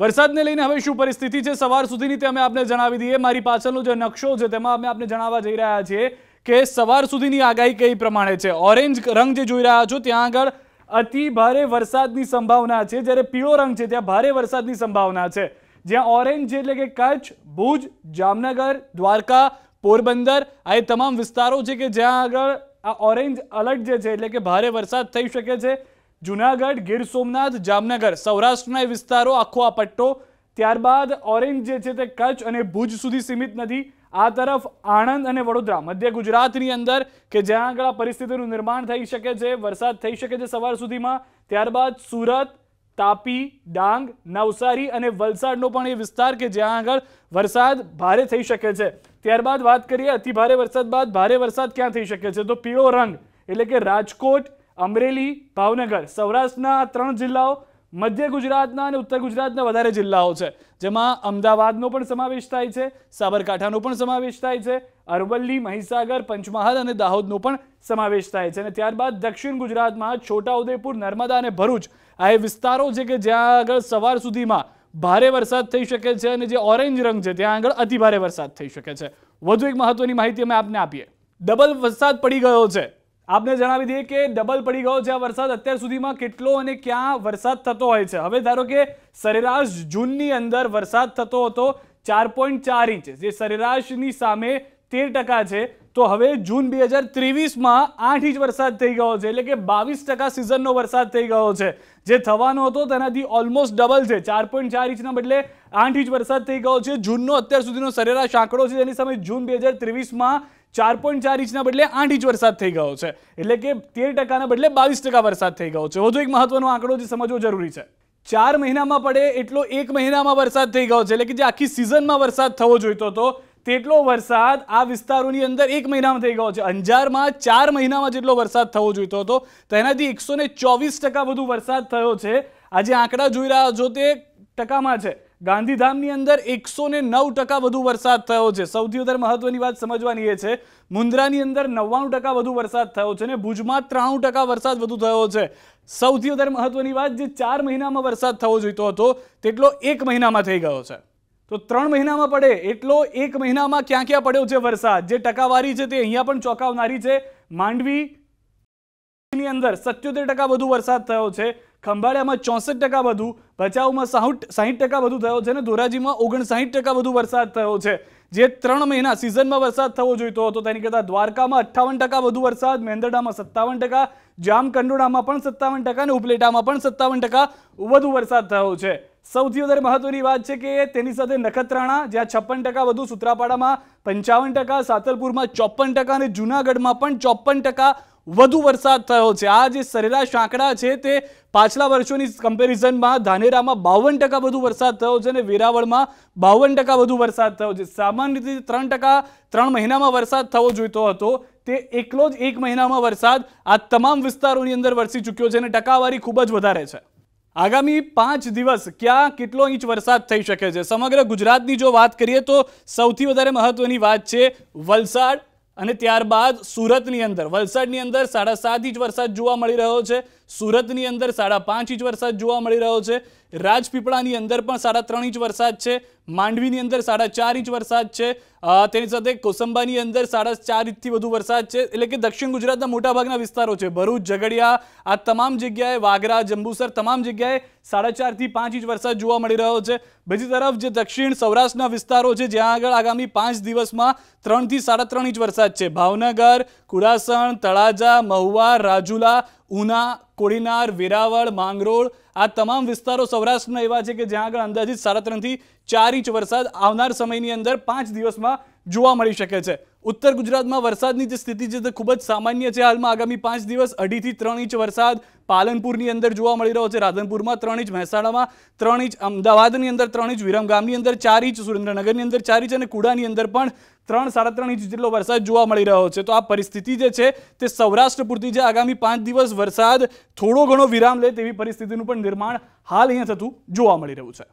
વરસાદને લઈને હવે શું પરિસ્થિતિ છે સવાર સુધીની તે અમે આપને જણાવી દઈએ મારી પાછળનો જે નકશો છે તેમાં અમે આપને જણાવવા જઈ રહ્યા છીએ કે સવાર સુધીની આગાહી કઈ પ્રમાણે છે ઓરેન્જ રંગ જે જોઈ રહ્યા છો ત્યાં આગળ અતિ ભારે વરસાદની સંભાવના છે જ્યારે પીળો રંગ છે ત્યાં ભારે વરસાદની સંભાવના છે જ્યાં ઓરેન્જ એટલે કે કચ્છ ભુજ જામનગર દ્વારકા પોરબંદર આ એ તમામ વિસ્તારો છે કે જ્યાં આગળ આ ઓરેન્જ અલર્ટ જે છે એટલે કે ભારે વરસાદ થઈ શકે છે જુનાગઢ ગીર સોમનાથ જામનગર સૌરાષ્ટ્રના એ વિસ્તારો આખો આ પટ્ટો ત્યારબાદ ઓરેન્જ જે છે તે કચ્છ અને ભુજ સુધી સીમિત નથી આ તરફ આણંદ અને વડોદરા મધ્ય ગુજરાતની અંદર કે જ્યાં આગળ આ પરિસ્થિતિનું નિર્માણ થઈ શકે છે વરસાદ થઈ શકે છે સવાર સુધીમાં ત્યારબાદ સુરત તાપી ડાંગ નવસારી અને વલસાડનો પણ એ વિસ્તાર કે જ્યાં આગળ વરસાદ ભારે થઈ શકે છે ત્યારબાદ વાત કરીએ અતિ ભારે વરસાદ બાદ ભારે વરસાદ ક્યાં થઈ શકે છે તો પીળો રંગ એટલે કે રાજકોટ અમરેલી ભાવનગર સૌરાષ્ટ્રના ત્રણ જિલ્લાઓ મધ્ય ગુજરાતના અને ઉત્તર ગુજરાતના વધારે જિલ્લાઓ છે જેમાં અમદાવાદનો પણ સમાવેશ થાય છે સાબરકાંઠાનો પણ સમાવેશ થાય છે અરવલ્લી મહીસાગર પંચમહાલ અને દાહોદનો પણ સમાવેશ થાય છે અને ત્યારબાદ દક્ષિણ ગુજરાતમાં છોટાઉદેપુર નર્મદા અને ભરૂચ આ એ વિસ્તારો છે કે જ્યાં આગળ સવાર સુધીમાં ભારે વરસાદ થઈ શકે છે અને જે ઓરેન્જ રંગ છે ત્યાં આગળ અતિભારે વરસાદ થઈ શકે છે વધુ એક મહત્વની માહિતી અમે આપને આપીએ ડબલ વરસાદ પડી ગયો છે આપને જણાવી દઈએ કે ડબલ પડી ગયો છે આ વરસાદ અત્યાર સુધીમાં કેટલો અને ક્યાં વરસાદ થતો હોય છે હવે ધારો કે સરેરાશ જૂનની અંદર વરસાદ થતો હતો ચાર પોઈન્ટ ચાર ઇંચ જે સરેરાશની સામે તેર ટકા છે તો હવે જૂન બે હજાર ત્રેવીસમાં આઠ ઇંચ વરસાદ થઈ ગયો છે એટલે કે બાવીસ ટકા સિઝનનો વરસાદ થઈ ગયો છે જે થવાનો હતો તેનાથી ઓલમોસ્ટ ડબલ છે ચાર પોઈન્ટ ચાર ઇંચના બદલે આઠ ઇંચ વરસાદ થઈ ગયો છે જૂનનો અત્યાર સુધીનો સરેરાશ આંકડો છે તેની સામે જૂન બે હજાર ત્રેવીસમાં ચાર પોઈન્ટ ચાર ઇંચના બદલે આઠ ઇંચ વરસાદ થઈ ગયો છે એટલે કે તેર ટકાના બદલે બાવીસ ટકા વરસાદ થઈ ગયો છે વધુ એક મહત્વનો આંકડો જે સમજવો જરૂરી છે ચાર મહિનામાં પડે એટલો એક મહિનામાં વરસાદ થઈ ગયો છે એટલે કે જે આખી સિઝનમાં વરસાદ થવો જોઈતો હતો તેટલો વરસાદ આ વિસ્તારોની અંદર એક મહિનામાં થઈ ગયો છે અંજારમાં ચાર મહિનામાં જેટલો વરસાદ થવો જોઈતો હતો તેનાથી એકસો વધુ વરસાદ થયો છે આજે આંકડા જોઈ રહ્યા છો તે ટકામાં છે ગાંધીધામની અંદર એકસો ને નવ ટકા વધુ વરસાદ થયો છે સૌથી વધારે મહત્વની વાત સમજવાની એ છે મુન્દ્રાની અંદર નવ્વાણું ટકા વધુ વરસાદ થયો છે અને ભુજમાં ત્રાણું ટકા વરસાદ વધુ થયો છે સૌથી વધારે મહત્વની વાત જે ચાર મહિનામાં વરસાદ થવો જોઈતો હતો તેટલો એક મહિનામાં થઈ ગયો છે તો ત્રણ મહિનામાં પડે એટલો એક મહિનામાં ક્યાં ક્યાં પડ્યો છે વરસાદ જે ટકાવારી છે તે અહીંયા પણ ચોંકાવનારી છે માંડવી ની અંદર સત્યોતેર ટકા વધુ વરસાદ થયો છે ખંભાળિયામાં ચોસઠ ટકા વધુ ભચાઉમાં સાહીઠ સાહીઠ ટકા વધુ થયો છે અને ધોરાજીમાં ઓગણસાહીઠ ટકા વધુ વરસાદ થયો છે જે ત્રણ મહિના સિઝનમાં વરસાદ થવો જોઈતો હતો તેની કરતાં દ્વારકામાં અઠ્ઠાવન ટકા વધુ વરસાદ મેંદરડામાં સત્તાવન ટકા જામકંડોળામાં પણ સત્તાવન ટકા અને ઉપલેટામાં પણ સત્તાવન ટકા વધુ વરસાદ થયો છે સૌથી વધારે મહત્વની વાત છે કે તેની સાથે નખત્રાણા જ્યાં છપ્પન ટકા વધુ સુત્રાપાડામાં પંચાવન ટકા સાતલપુરમાં ચોપ્પન ટકા અને જૂનાગઢમાં પણ ચોપ્પન ટકા વધુ વરસાદ થયો છે આ જે સરેરાશ આંકડા છે તે પાછલા વર્ષોની કમ્પેરિઝનમાં ધાનેરામાં બાવન ટકા વધુ વરસાદ થયો છે અને વેરાવળમાં બાવન ટકા વધુ વરસાદ થયો છે સામાન્ય રીતે ત્રણ ટકા ત્રણ મહિનામાં વરસાદ થવો જોઈતો હતો તે એકલો જ એક મહિનામાં વરસાદ આ તમામ વિસ્તારોની અંદર વરસી ચૂક્યો છે અને ટકાવારી ખૂબ જ વધારે છે આગામી પાંચ દિવસ ક્યાં કેટલો ઇંચ વરસાદ થઈ શકે છે સમગ્ર ગુજરાતની જો વાત કરીએ તો સૌથી વધારે મહત્વની વાત છે વલસાડ અને ત્યારબાદ સુરતની અંદર વલસાડની અંદર સાડા સાત ઇંચ વરસાદ જોવા મળી રહ્યો છે સુરતની અંદર સાડા પાંચ ઇંચ વરસાદ જોવા મળી રહ્યો છે રાજપીપળાની અંદર પણ સાડા ત્રણ ઇંચ વરસાદ છે માંડવીની અંદર સાડા ચાર ઇંચ વરસાદ છે તેની સાથે કોસંબાની અંદર સાડા ચાર ઇંચથી વધુ વરસાદ છે એટલે કે દક્ષિણ ગુજરાતના મોટાભાગના વિસ્તારો છે ભરૂચ ઝઘડિયા આ તમામ જગ્યાએ વાગરા જંબુસર તમામ જગ્યાએ સાડા ચારથી પાંચ ઇંચ વરસાદ જોવા મળી રહ્યો છે બીજી તરફ જે દક્ષિણ સૌરાષ્ટ્રના વિસ્તારો છે જ્યાં આગળ આગામી પાંચ દિવસમાં ત્રણથી સાડા ત્રણ ઇંચ વરસાદ છે ભાવનગર કુરાસણ તળાજા મહુવા રાજુલા ઉના કોડીનાર વેરાવળ માંગરોળ આ તમામ વિસ્તારો સૌરાષ્ટ્રના એવા છે કે જ્યાં આગળ અંદાજિત સાડા ત્રણથી ચાર ઇંચ વરસાદ આવનાર સમયની અંદર પાંચ દિવસમાં જોવા મળી શકે છે ઉત્તર ગુજરાતમાં વરસાદની જે સ્થિતિ છે તે ખૂબ જ સામાન્ય છે હાલમાં આગામી પાંચ દિવસ અઢીથી ત્રણ ઇંચ વરસાદ પાલનપુરની અંદર જોવા મળી રહ્યો છે રાધનપુરમાં ત્રણ ઇંચ મહેસાણામાં ત્રણ ઇંચ અમદાવાદની અંદર ત્રણ ઇંચ વિરમગામની અંદર ચાર ઇંચ સુરેન્દ્રનગરની અંદર ચાર ઇંચ અને કુડાની અંદર પણ ત્રણ સાડા ત્રણ ઇંચ જેટલો વરસાદ જોવા મળી રહ્યો છે તો આ પરિસ્થિતિ જે છે તે સૌરાષ્ટ્ર પૂરતી જે આગામી પાંચ દિવસ વરસાદ થોડો ઘણો વિરામ લે તેવી પરિસ્થિતિનું પણ નિર્માણ હાલ અહીંયા થતું જોવા મળી રહ્યું છે